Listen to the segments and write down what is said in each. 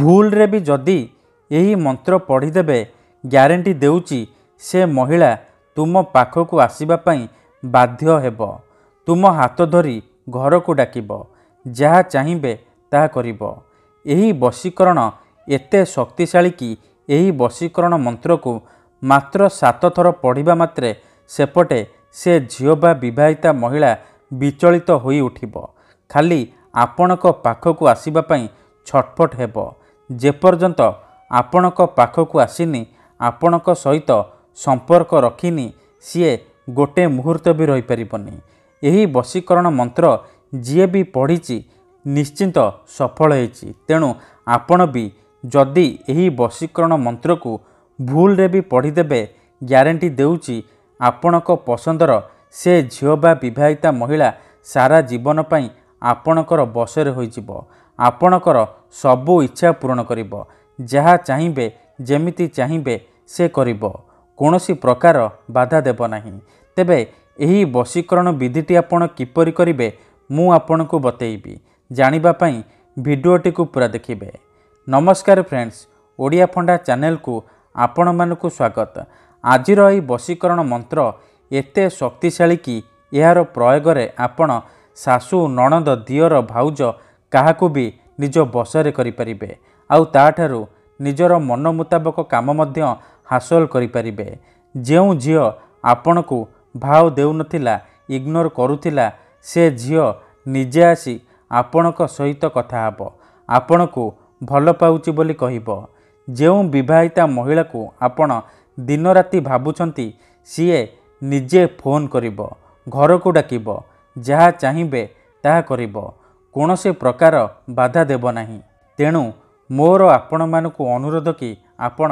ଭୁଲରେ ବି ଯଦି ଏହି ମନ୍ତ୍ର ପଢ଼ିଦେବେ ଗ୍ୟାରେଣ୍ଟି ଦେଉଛି ସେ ମହିଳା ତୁମ ପାଖକୁ ଆସିବା ପାଇଁ ବାଧ୍ୟ ହେବ ତୁମ ହାତ ଧରି ଘରକୁ ଡାକିବ ଯାହା ଚାହିଁବେ ତାହା କରିବ ଏହି ବଶୀକରଣ ଏତେ ଶକ୍ତିଶାଳୀ କି ଏହି ବଶୀକରଣ ମନ୍ତ୍ରକୁ ମାତ୍ର ସାତ ଥର ପଢ଼ିବା ମାତ୍ରେ ସେପଟେ ସେ ଝିଅ ବା ବିବାହିତା ମହିଳା ବିଚଳିତ ହୋଇ ଉଠିବ ଖାଲି ଆପଣଙ୍କ ପାଖକୁ ଆସିବା ପାଇଁ ଛଟପଟ ହେବ ଯେପର୍ଯ୍ୟନ୍ତ ଆପଣଙ୍କ ପାଖକୁ ଆସିନି ଆପଣଙ୍କ ସହିତ ସମ୍ପର୍କ ରଖିନି ସିଏ ଗୋଟେ ମୁହୂର୍ତ୍ତ ବି ରହିପାରିବନି ଏହି ବଶୀକରଣ ମନ୍ତ୍ର ଯିଏ ବି ପଢ଼ିଛି ନିଶ୍ଚିନ୍ତ ସଫଳ ହେଇଛି ତେଣୁ ଆପଣ ବି ଯଦି ଏହି ବଶୀକରଣ ମନ୍ତ୍ରକୁ ଭୁଲରେ ବି ପଢ଼ିଦେବେ ଗ୍ୟାରେଣ୍ଟି ଦେଉଛି ଆପଣଙ୍କ ପସନ୍ଦର ସେ ଝିଅ ବା ବିବାହିତା ମହିଳା ସାରା ଜୀବନ ପାଇଁ ଆପଣଙ୍କର ବଶରେ ହୋଇଯିବ ଆପଣଙ୍କର ସବୁ ଇଚ୍ଛା ପୂରଣ କରିବ ଯାହା ଚାହିଁବେ ଯେମିତି ଚାହିଁବେ ସେ କରିବ କୌଣସି ପ୍ରକାର ବାଧା ଦେବ ନାହିଁ ତେବେ ଏହି ବଶୀକରଣ ବିଧିଟି ଆପଣ କିପରି କରିବେ ମୁଁ ଆପଣଙ୍କୁ ବତେଇବି ଜାଣିବା ପାଇଁ ଭିଡ଼ିଓଟିକୁ ପୁରା ଦେଖିବେ ନମସ୍କାର ଫ୍ରେଣ୍ଡସ୍ ଓଡ଼ିଆ ଫଣ୍ଡା ଚ୍ୟାନେଲକୁ ଆପଣମାନଙ୍କୁ ସ୍ୱାଗତ ଆଜିର ଏହି ବଶୀକରଣ ମନ୍ତ୍ର ଏତେ ଶକ୍ତିଶାଳୀ କି ଏହାର ପ୍ରୟୋଗରେ ଆପଣ ଶାଶୁ ନଣନ୍ଦ ଦିଅର ଭାଉଜ କାହାକୁ ବି ନିଜ ବସରେ କରିପାରିବେ ଆଉ ତାଠାରୁ ନିଜର ମନ ମୁତାବକ କାମ ମଧ୍ୟ ହାସଲ କରିପାରିବେ ଯେଉଁ ଝିଅ ଆପଣଙ୍କୁ ଭାଉ ଦେଉନଥିଲା ଇଗ୍ନୋର କରୁଥିଲା ସେ ଝିଅ ନିଜେ ଆସି ଆପଣଙ୍କ ସହିତ କଥା ହେବ ଆପଣଙ୍କୁ ଭଲ ପାଉଛି ବୋଲି କହିବ ଯେଉଁ ବିବାହିତା ମହିଳାକୁ ଆପଣ ଦିନରାତି ଭାବୁଛନ୍ତି ସିଏ ନିଜେ ଫୋନ୍ କରିବ ଘରକୁ ଡାକିବ ଯାହା ଚାହିଁବେ ତାହା କରିବ କୌଣସି ପ୍ରକାର ବାଧା ଦେବ ନାହିଁ ତେଣୁ ମୋର ଆପଣମାନଙ୍କୁ ଅନୁରୋଧ କି ଆପଣ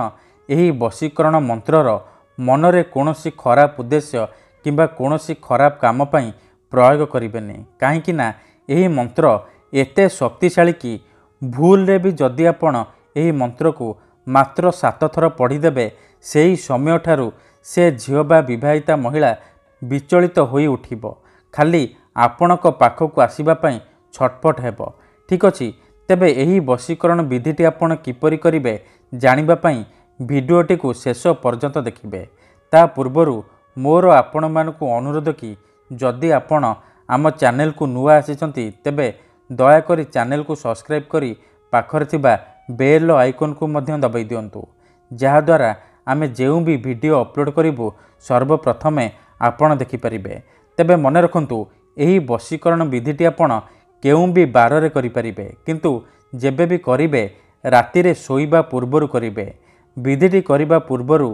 ଏହି ବଶୀକରଣ ମନ୍ତ୍ରର ମନରେ କୌଣସି ଖରାପ ଉଦ୍ଦେଶ୍ୟ କିମ୍ବା କୌଣସି ଖରାପ କାମ ପାଇଁ ପ୍ରୟୋଗ କରିବେନି କାହିଁକି ନା ଏହି ମନ୍ତ୍ର ଏତେ ଶକ୍ତିଶାଳୀ କି ଭୁଲରେ ବି ଯଦି ଆପଣ ଏହି ମନ୍ତ୍ରକୁ ମାତ୍ର ସାତ ଥର ପଢ଼ିଦେବେ ସେହି ସମୟଠାରୁ ସେ ଝିଅ ବା ବିବାହିତା ମହିଳା ବିଚଳିତ ହୋଇ ଉଠିବ ଖାଲି ଆପଣଙ୍କ ପାଖକୁ ଆସିବା ପାଇଁ ଛଟପଟ ହେବ ଠିକ୍ ଅଛି ତେବେ ଏହି ବଶୀକରଣ ବିଧିଟି ଆପଣ କିପରି କରିବେ ଜାଣିବା ପାଇଁ ଭିଡ଼ିଓଟିକୁ ଶେଷ ପର୍ଯ୍ୟନ୍ତ ଦେଖିବେ ତା ପୂର୍ବରୁ ମୋର ଆପଣମାନଙ୍କୁ ଅନୁରୋଧ କି ଯଦି ଆପଣ ଆମ ଚ୍ୟାନେଲକୁ ନୂଆ ଆସିଛନ୍ତି ତେବେ ଦୟାକରି ଚ୍ୟାନେଲକୁ ସବସ୍କ୍ରାଇବ୍ କରି ପାଖରେ ଥିବା ବେଲ୍ର ଆଇକନ୍କୁ ମଧ୍ୟ ଦବାଇ ଦିଅନ୍ତୁ ଯାହାଦ୍ୱାରା ଆମେ ଯେଉଁ ବି ଭିଡ଼ିଓ ଅପଲୋଡ଼ କରିବୁ ସର୍ବପ୍ରଥମେ ଆପଣ ଦେଖିପାରିବେ ତେବେ ମନେ ରଖନ୍ତୁ ଏହି ବଶୀକରଣ ବିଧିଟି ଆପଣ କେଉଁ ବି ବାରରେ କରିପାରିବେ କିନ୍ତୁ ଯେବେ ବି କରିବେ ରାତିରେ ଶୋଇବା ପୂର୍ବରୁ କରିବେ ବିଧିଟି କରିବା ପୂର୍ବରୁ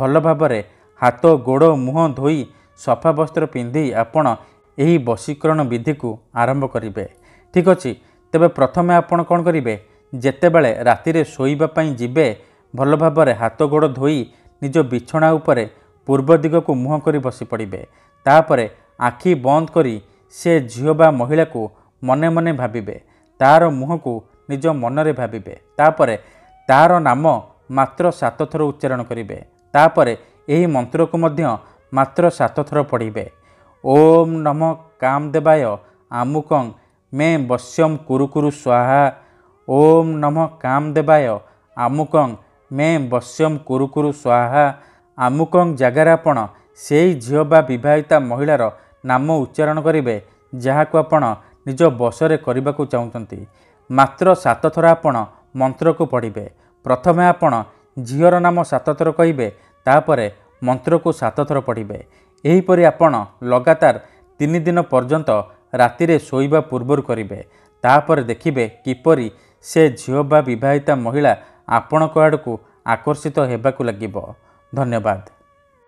ଭଲ ଭାବରେ ହାତ ଗୋଡ଼ ମୁହଁ ଧୋଇ ସଫା ବସ୍ତ୍ର ପିନ୍ଧି ଆପଣ ଏହି ବଶୀକରଣ ବିଧିକୁ ଆରମ୍ଭ କରିବେ ଠିକ୍ ଅଛି ତେବେ ପ୍ରଥମେ ଆପଣ କ'ଣ କରିବେ ଯେତେବେଳେ ରାତିରେ ଶୋଇବା ପାଇଁ ଯିବେ ଭଲ ଭାବରେ ହାତ ଗୋଡ଼ ଧୋଇ ନିଜ ବିଛଣା ଉପରେ ପୂର୍ବ ଦିଗକୁ ମୁହଁ କରି ବସି ପଡ଼ିବେ ତାପରେ ଆଖି ବନ୍ଦ କରି ସେ ଝିଅ ବା ମହିଳାକୁ ମନେ ମନେ ଭାବିବେ ତାର ମୁହଁକୁ ନିଜ ମନରେ ଭାବିବେ ତାପରେ ତାର ନାମ ମାତ୍ର ସାତ ଥର ଉଚ୍ଚାରଣ କରିବେ ତାପରେ ଏହି ମନ୍ତ୍ରକୁ ମଧ୍ୟ ମାତ୍ର ସାତ ଥର ପଢ଼ିବେ ଓମ୍ ନମ କାମ ଦେବାୟ ଆମୁକଂ ମେ ବସ୍ୟମ କୁରୁକୁରୁ ସ୍ୱାହା ଓମ୍ ନମ କାମ ଦେବାୟ ଆମୁକଂ ମେ ବସ୍ୟମ କୁରୁକୁରୁ ସ୍ୱାହା ଆମୁକଂ ଜାଗାରେ ଆପଣ ସେହି ଝିଅ ବା ବିବାହିତା ମହିଳାର ନାମ ଉଚ୍ଚାରଣ କରିବେ ଯାହାକୁ ଆପଣ ନିଜ ବସରେ କରିବାକୁ ଚାହୁଁଛନ୍ତି ମାତ୍ର ସାତ ଥର ଆପଣ ମନ୍ତ୍ରକୁ ପଢ଼ିବେ ପ୍ରଥମେ ଆପଣ ଝିଅର ନାମ ସାତ ଥର କହିବେ ତାପରେ ମନ୍ତ୍ରକୁ ସାତ ଥର ପଢ଼ିବେ ଏହିପରି ଆପଣ ଲଗାତାର ତିନି ଦିନ ପର୍ଯ୍ୟନ୍ତ ରାତିରେ ଶୋଇବା ପୂର୍ବରୁ କରିବେ ତାପରେ ଦେଖିବେ କିପରି ସେ ଝିଅ ବା ବିବାହିତା ମହିଳା ଆପଣଙ୍କ ଆଡ଼କୁ ଆକର୍ଷିତ ହେବାକୁ ଲାଗିବ ଧନ୍ୟବାଦ